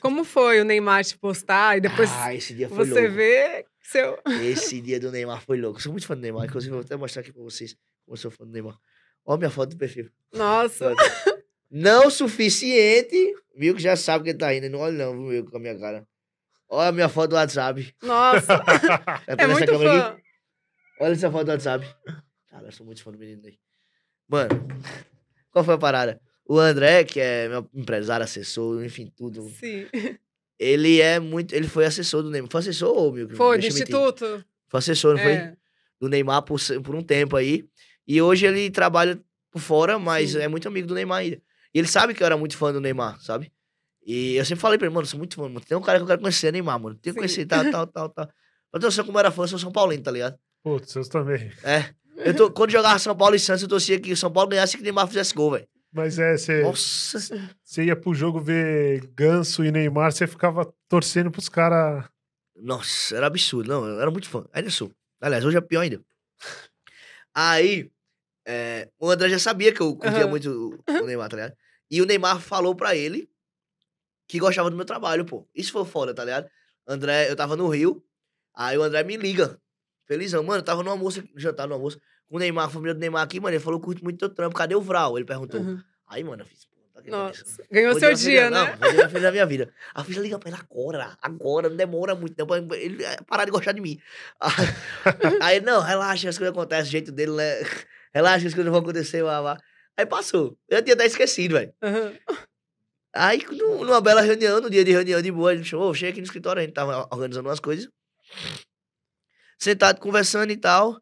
Como foi o Neymar te postar e depois ah, esse dia foi você louco. vê seu... Esse dia do Neymar foi louco. sou muito fã do Neymar, inclusive vou até mostrar aqui pra vocês como eu sou fã do Neymar. Olha minha foto do perfil. Nossa. Não suficiente. Viu que já sabe que tá indo. Não olha não, viu, com a minha cara. Olha a minha foto do WhatsApp. Nossa. Tá é muito fã. Aqui? Olha essa foto do WhatsApp. Cara, eu sou muito fã do menino aí. Mano, qual foi a parada? O André, que é meu empresário, assessor, enfim, tudo. Sim. Ele é muito. Ele foi assessor do Neymar. Foi assessor ou meu? Foi, do Instituto. Mentir. Foi assessor, não é. foi? Do Neymar por, por um tempo aí. E hoje ele trabalha por fora, mas Sim. é muito amigo do Neymar ainda. E ele sabe que eu era muito fã do Neymar, sabe? E eu sempre falei pra ele, mano, sou muito fã, mano. Tem um cara que eu quero conhecer, Neymar, mano. Tem que conhecer, tal, tal, tal, tal. Mas então, eu sou como era fã, sou São Paulino, tá ligado? Putz, eu também. É. Eu tô, quando jogava São Paulo e Santos, eu torcia que o São Paulo ganhasse e que o Neymar fizesse gol, velho. Mas é, você ia pro jogo ver Ganso e Neymar, você ficava torcendo pros caras. Nossa, era absurdo. Não, eu era muito fã. Ainda sou. Aliás, hoje é pior ainda. Aí, é, o André já sabia que eu curtia uhum. muito o, o Neymar, tá ligado? E o Neymar falou pra ele que gostava do meu trabalho, pô. Isso foi foda, tá ligado? André, eu tava no Rio, aí o André me liga. Felizão, mano, eu tava no almoço, jantar no almoço o Neymar, a família do Neymar aqui, mano, ele falou, curto muito teu trampo, cadê o Vral? Ele perguntou. Uhum. Aí, mano, eu fiz, tá nossa, ganhou seu dia, né? Não, vou fez a minha vida. A filha liga pra ele agora, agora, não demora muito, tempo pra ele é, parar de gostar de mim. Aí, não, relaxa, as coisas acontecem, o jeito dele, né? Relaxa, as coisas vão acontecer, lá, lá. Aí passou. Eu tinha até esquecido, velho. Uhum. Aí, numa bela reunião, no dia de reunião de boa, ele me chamou, cheguei aqui no escritório, a gente tava organizando umas coisas. Sentado, conversando e tal.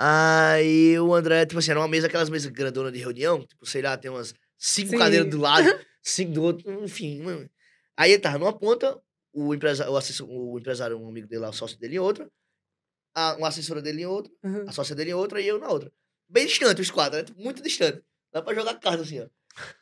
Aí o André, tipo assim, era uma mesa, aquelas mesas grandonas de reunião, tipo, sei lá, tem umas cinco Sim. cadeiras do lado, cinco do outro, enfim. Mano. Aí ele tava numa ponta, o empresário, o, assessor, o empresário, um amigo dele lá, o sócio dele em outra, a, uma assessora dele em outra, uhum. a sócia dele em outra e eu na outra. Bem distante os quatro, né? Tipo, muito distante. Dá pra jogar carta assim, ó.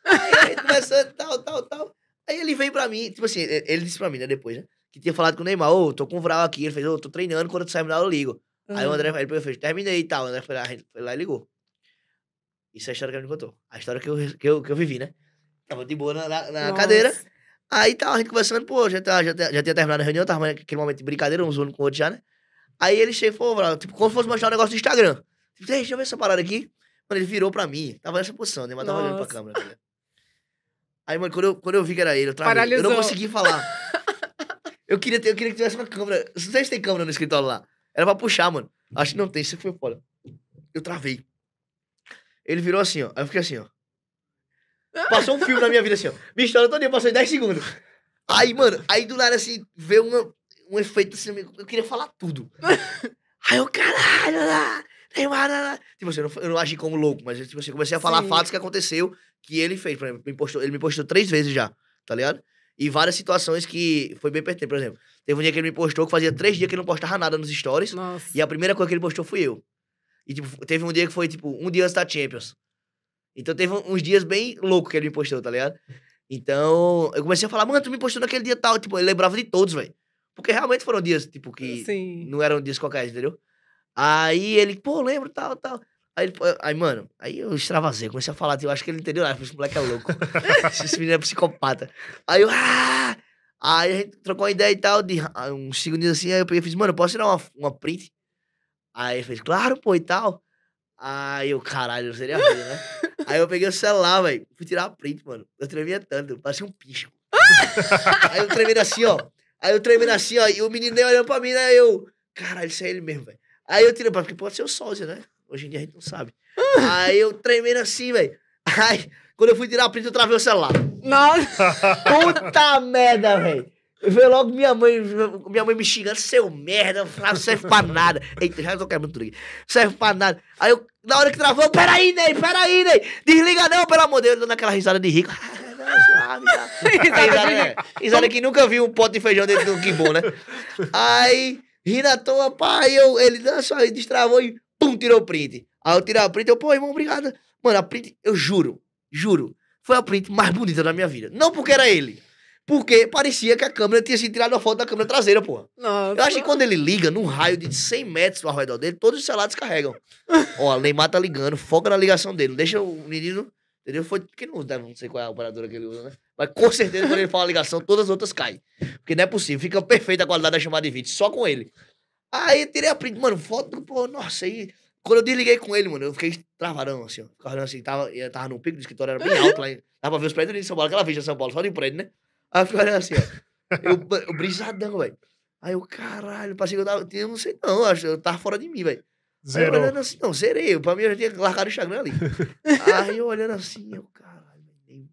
Aí, aí tal, tal, tal. Aí ele veio pra mim, tipo assim, ele disse pra mim, né, depois, né? Que tinha falado com o Neymar, ô, oh, tô com o Vral aqui. Ele fez, ô, oh, tô treinando, quando tu sair me dá, eu ligo. Uhum. Aí o André, hum. ele fez, terminei e tal. O André foi lá, foi lá e ligou. Isso é a história que ele me contou. A história que eu, que eu, que eu vivi, né? Tava de boa na, na, na cadeira. Aí tava a gente conversando, pô, já, tá, já, já, tá, já tinha terminado a reunião, tava naquele momento de brincadeira, um zoando com o outro já, né? Aí ele chegou, tipo, como se fosse mostrar um negócio do Instagram. Tipo, deixa eu ver essa parada aqui. Mano, ele virou pra mim. Tava nessa posição, né? Mas tava olhando pra câmera. Tá aí, mano, quando eu, quando eu vi que era ele, eu tava. Eu não consegui falar. eu, queria ter, eu queria que tivesse uma câmera. Vocês têm câmera no escritório lá. Era pra puxar, mano. Acho que não tem, isso foi foda. Eu travei. Ele virou assim, ó. Aí eu fiquei assim, ó. Passou um filme na minha vida assim, ó. Minha história todo passou em 10 segundos. Aí, mano, aí do nada assim, veio uma, um efeito assim, eu queria falar tudo. Aí eu, caralho, lá, Neymar, lá. Tipo assim, eu não, eu não agi como louco, mas tipo assim, eu comecei a falar Sim. fatos que aconteceu, que ele fez. Por exemplo, me postou, ele me postou três vezes já, tá ligado? E várias situações que foi bem pertinente. Por exemplo, teve um dia que ele me postou que fazia três dias que ele não postava nada nos stories. Nossa. E a primeira coisa que ele postou fui eu. E tipo, teve um dia que foi, tipo, um dia antes da Champions. Então teve uns dias bem loucos que ele me postou, tá ligado? Então, eu comecei a falar, mano, tu me postou naquele dia tal. Tipo, ele lembrava de todos, velho. Porque realmente foram dias, tipo, que Sim. não eram dias qualquer, entendeu? Aí ele, pô, lembro, tal, tal. Aí, ele, aí, mano, aí eu extravazei, comecei a falar, eu acho que ele entendeu nada, ah, esse moleque é louco. esse menino é psicopata. Aí eu, ah! Aí a gente trocou uma ideia e tal, de ah, uns cinco assim, aí eu peguei e fiz, mano, posso tirar uma, uma print? Aí ele fez, claro, pô, e tal. Aí eu, caralho, seria ruim, né? aí eu peguei o celular, velho, fui tirar a print, mano. Eu tremia tanto, parecia um pisco. aí eu tremendo assim, ó. Aí eu tremendo assim, ó, e o menino nem olhando pra mim, né? Eu, caralho, isso é ele mesmo, velho. Aí eu tirei, porque pode ser o sósia, né? Hoje em dia a gente não sabe. Aí eu tremendo assim, velho. Aí, quando eu fui tirar a print, eu travei o celular. Nossa! Puta merda, velho. Veio logo minha mãe, minha mãe me xingando, seu é merda, não serve pra nada. Eita, já tô quebrando tudo aqui. Serve pra nada. Aí eu, na hora que travou, peraí, Ney, peraí, Ney. Desliga não, pelo amor de Deus, dando aquela risada de rico. Suave, risada, risada que nunca viu um pote de feijão dentro do Kimbo né? Aí, rindo à toa, pai eu, ele dançou, aí destravou e pum, tirou o print. Aí eu tirei a print, eu, pô, irmão, obrigado. Mano, a print, eu juro, juro, foi a print mais bonita da minha vida. Não porque era ele. Porque parecia que a câmera tinha sido tirado a foto da câmera traseira, porra. Nossa. Eu acho que quando ele liga, num raio de 100 metros ao redor dele, todos os celulares carregam. Ó, Neymar tá ligando, foca na ligação dele. Não deixa o menino. Entendeu? Foi. Que não deve, não sei qual é a operadora que ele usa, né? Mas com certeza, quando ele fala ligação, todas as outras caem. Porque não é possível. Fica perfeita a qualidade da chamada de vídeo, só com ele. Aí eu tirei a print, mano, foto, pô, nossa, aí. Quando eu desliguei com ele, mano, eu fiquei travadão, assim, ó. Ficava assim, tava, tava no pico do escritório, era bem alto lá. Dava pra ver os prédios de São Paulo, aquela vista de São Paulo, só de prédio, né? Aí eu olhando assim, ó. Eu, eu brisadão, velho. Aí eu, caralho, passei que eu tava. Eu não sei não, acho, eu tava fora de mim, velho. Zero. olhando assim, não, zerei. pra mim eu já tinha largado o Instagram ali. aí eu olhando assim, eu, caralho, Neymar,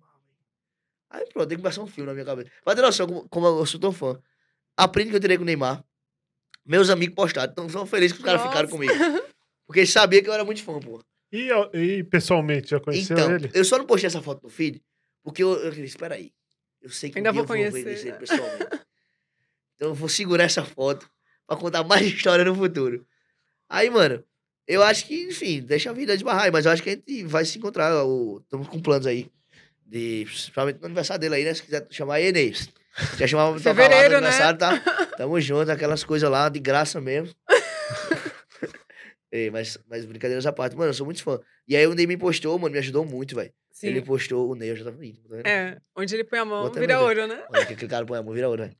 Aí pronto, tem que começar um filme na minha cabeça. mas ter noção como, como eu sou tão fã. Aprende que eu tirei com o Neymar meus amigos postaram. Então, sou feliz que os caras ficaram comigo. Porque eles sabiam que eu era muito fã, pô. E, e pessoalmente, já conheceu então, ele? Eu só não postei essa foto no feed, porque eu, eu disse, espera aí. Eu sei que Ainda um vou eu conhecer. vou conhecer ele pessoalmente. então eu vou segurar essa foto pra contar mais história no futuro. Aí, mano, eu acho que, enfim, deixa a vida desbarrar aí, mas eu acho que a gente vai se encontrar. Estamos com planos aí. De, principalmente no aniversário dele aí, né? Se quiser chamar ele, Enês. É já chamava pra falar do né? aniversário, né? tá? Tamo junto, aquelas coisas lá, de graça mesmo. Ei mas, mas brincadeiras à parte. Mano, eu sou muito fã. E aí o Ney me postou, mano, me ajudou muito, velho. Ele postou o Ney, eu já tava indo. Tá é, onde ele põe a mão, vira ouro, né? Olha, aquele cara põe a mão, vira ouro, velho.